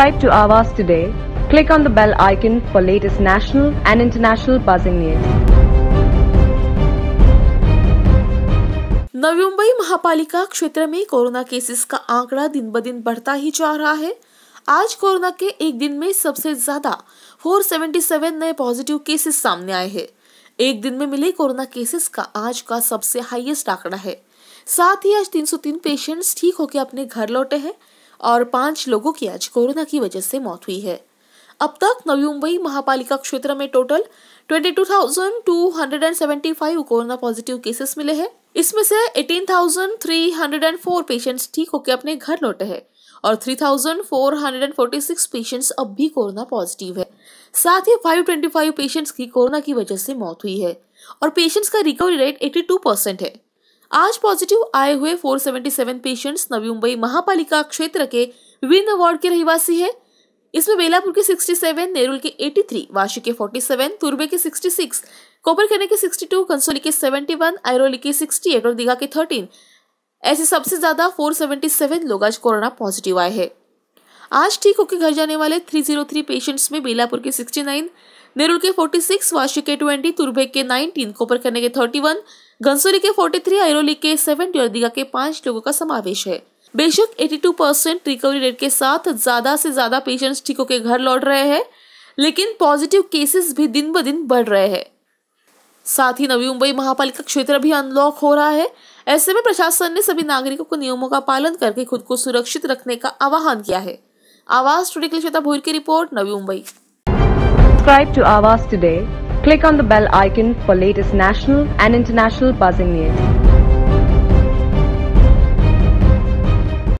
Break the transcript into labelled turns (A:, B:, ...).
A: Subscribe to Avas today. Click on the bell icon for latest national and international buzzing news.
B: नवी मुंबई महापालिका क्षेत्र में corona cases का आंकड़ा दिन ब दिन बढ़ता ही जा रहा है आज कोरोना के एक दिन में सबसे ज्यादा 477 नए पॉजिटिव केसेस सामने आए हैं एक दिन में मिले कोरोना केसेस का आज का सबसे हाईएस्ट आंकड़ा है साथ ही आज 303 पेशेंट्स ठीक होकर अपने घर लौटे हैं और पांच लोगों की आज कोरोना की वजह से मौत हुई है अब तक नवी मुंबई महापालिका क्षेत्र में टोटल 22,275 कोरोना पॉजिटिव केसेस मिले हैं इसमें से 18,304 पेशेंट्स ठीक होकर अपने घर लौटे हैं और 3,446 पेशेंट्स अब भी कोरोना पॉजिटिव है साथ ही 525 पेशेंट्स की कोरोना की वजह से मौत हुई है और पेशेंट्स का रिकवरी रेट 82 परसेंट है आज पॉजिटिव आए हुए 477 पेशेंट्स नवी मुंबई महापालिका क्षेत्र के विन वार्ड के रहवासी है इसमें बेलापुर के 67, नेरुल के 83, वाशी के 47, तुर्बे के 66, कोपरखैने के 62, टू कंसोली के 71, वन आयरोली के 68 एट और दीघा के 13 ऐसे सबसे ज्यादा 477 लोग आज कोरोना पॉजिटिव आए हैं आज ठीक होकर घर जाने वाले 303 पेशेंट्स में बेलापुर के 69, नेरुल के 46, वाशी के 20, तुर्भे के 19, कोपरखैने के 31, वन घनसूरी के 43, आयरोली के 70 और दीघा के पांच लोगों का समावेश है बेशक 82 परसेंट रिकवरी रेट के साथ ज्यादा से ज्यादा पेशेंट्स ठीक होकर घर लौट रहे हैं लेकिन पॉजिटिव केसेस भी दिन ब दिन बढ़ रहे हैं साथ ही नवी मुंबई महापालिका क्षेत्र भी अनलॉक हो रहा है ऐसे में प्रशासन ने सभी नागरिकों को नियमों का पालन करके खुद को सुरक्षित रखने का आह्वान किया है आवाज टूडे के लिए श्वेता भोर की report Navi Mumbai
A: subscribe to Awaaz today Click on the bell icon for latest national and international buzzing news.